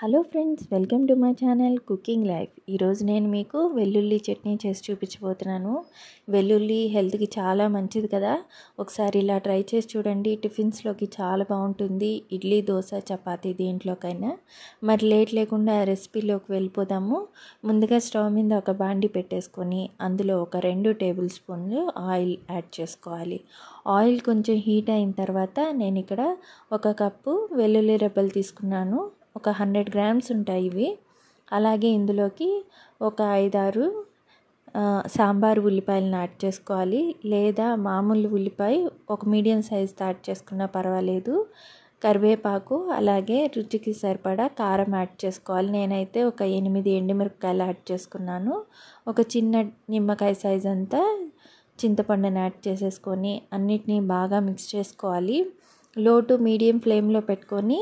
hello friends welcome to my channel cooking life ఈరోజు నేను మీకు వెల్లుల్లి చట్నీ చేసి చూపించబోతున్నాను వెల్లుల్లి హెల్త్కి చాలా మంచిది కదా ఒకసారి ఇలా ట్రై చేసి చూడండి టిఫిన్స్లోకి చాలా బాగుంటుంది ఇడ్లీ దోశ చపాతీ దేంట్లోకైనా మరి లేట్ లేకుండా రెసిపీలోకి వెళ్ళిపోదాము ముందుగా స్టవ్ మీద ఒక బాండి పెట్టేసుకొని అందులో ఒక రెండు టేబుల్ స్పూన్లు ఆయిల్ యాడ్ చేసుకోవాలి ఆయిల్ కొంచెం హీట్ అయిన తర్వాత నేను ఇక్కడ ఒక కప్పు వెల్లుల్లి రెబ్బలు తీసుకున్నాను ఒక హండ్రెడ్ గ్రామ్స్ ఉంటాయి ఇవి అలాగే ఇందులోకి ఒక ఐదారు సాంబార్ ఉల్లిపాయలను యాడ్ చేసుకోవాలి లేదా మామూలు ఉల్లిపాయ ఒక మీడియం సైజ్ యాడ్ చేసుకున్నా పర్వాలేదు కరివేపాకు అలాగే రుచికి సరిపడా కారం యాడ్ చేసుకోవాలి నేనైతే ఒక ఎనిమిది ఎండుమిరపకాయలు యాడ్ చేసుకున్నాను ఒక చిన్న నిమ్మకాయ సైజ్ అంతా చింతపండుని యాడ్ చేసేసుకొని అన్నిటినీ బాగా మిక్స్ చేసుకోవాలి లో టు మీడియం ఫ్లేమ్లో పెట్టుకొని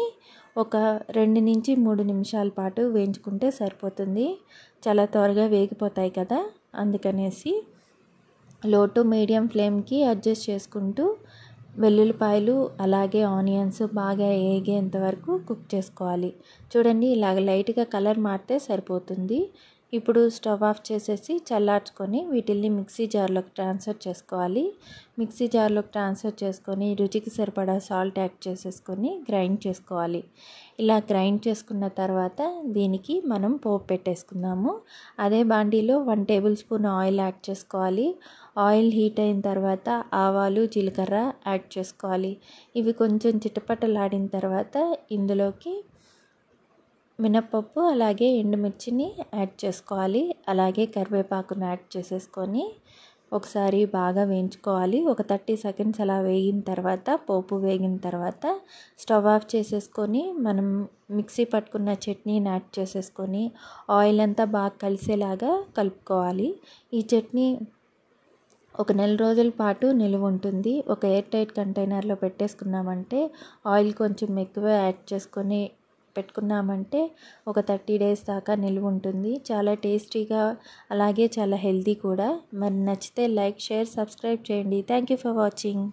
ఒక రెండు నుంచి మూడు నిమిషాల పాటు వేయించుకుంటే సరిపోతుంది చాలా త్వరగా వేగిపోతాయి కదా అందుకనేసి లో టు మీడియం ఫ్లేమ్కి అడ్జస్ట్ చేసుకుంటూ వెల్లుల్లిపాయలు అలాగే ఆనియన్స్ బాగా వేగేంత వరకు కుక్ చేసుకోవాలి చూడండి ఇలాగ లైట్గా కలర్ మారితే సరిపోతుంది ఇప్పుడు స్టవ్ ఆఫ్ చేసేసి చల్లార్చుకొని వీటిల్ని మిక్సీ జార్లోకి ట్రాన్స్ఫర్ చేసుకోవాలి మిక్సీ జార్లోకి ట్రాన్స్ఫర్ చేసుకొని రుచికి సరిపడా సాల్ట్ యాడ్ చేసేసుకొని గ్రైండ్ చేసుకోవాలి ఇలా గ్రైండ్ చేసుకున్న తర్వాత దీనికి మనం పోపు పెట్టేసుకుందాము అదే బాండీలో one table spoon oil add చేసుకోవాలి ఆయిల్ హీట్ అయిన తర్వాత ఆవాలు జీలకర్ర యాడ్ చేసుకోవాలి ఇవి కొంచెం చిటపటలాడిన తర్వాత ఇందులోకి మినప్పప్పు అలాగే ఎండుమిర్చిని యాడ్ చేసుకోవాలి అలాగే కరివేపాకును యాడ్ చేసేసుకొని ఒకసారి బాగా వేయించుకోవాలి ఒక థర్టీ సెకండ్స్ అలా వేగిన తర్వాత పోపు వేగిన తర్వాత స్టవ్ ఆఫ్ చేసేసుకొని మనం మిక్సీ పట్టుకున్న చట్నీని యాడ్ చేసేసుకొని ఆయిల్ అంతా బాగా కలిసేలాగా కలుపుకోవాలి ఈ చట్నీ ఒక నెల రోజుల పాటు నిలువ ఉంటుంది ఒక ఎయిర్ టైట్ కంటైనర్లో పెట్టేసుకున్నామంటే ఆయిల్ కొంచెం ఎక్కువ యాడ్ చేసుకొని పెట్టుకున్నామంటే ఒక థర్టీ డేస్ దాకా నిల్వ ఉంటుంది చాలా టేస్టీగా అలాగే చాలా హెల్దీ కూడా మరి నచ్చితే లైక్ షేర్ సబ్స్క్రైబ్ చేయండి థ్యాంక్ యూ ఫర్ వాచింగ్